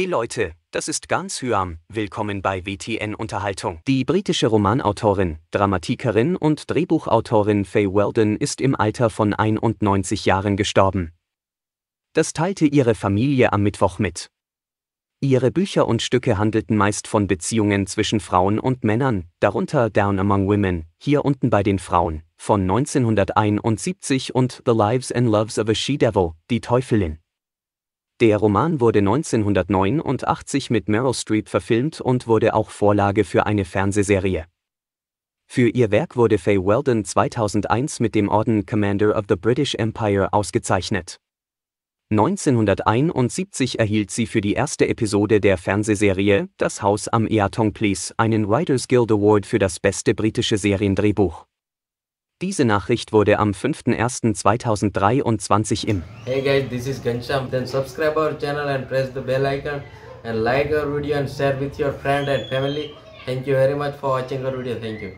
Hey Leute, das ist Gans Hyam, willkommen bei WTN Unterhaltung. Die britische Romanautorin, Dramatikerin und Drehbuchautorin Faye Weldon ist im Alter von 91 Jahren gestorben. Das teilte ihre Familie am Mittwoch mit. Ihre Bücher und Stücke handelten meist von Beziehungen zwischen Frauen und Männern, darunter Down Among Women, hier unten bei den Frauen, von 1971 und The Lives and Loves of a She-Devil, die Teufelin. Der Roman wurde 1989 mit Meryl Streep verfilmt und wurde auch Vorlage für eine Fernsehserie. Für ihr Werk wurde Faye Weldon 2001 mit dem Orden Commander of the British Empire ausgezeichnet. 1971 erhielt sie für die erste Episode der Fernsehserie Das Haus am Eatong Place einen Writers Guild Award für das beste britische Seriendrehbuch. Diese Nachricht wurde am 5.01.2023 im Hey guys, this is Gansham. Then subscribe our channel and press the bell icon and like our video and share with your friend and family. Thank you very much for watching our video. Thank you.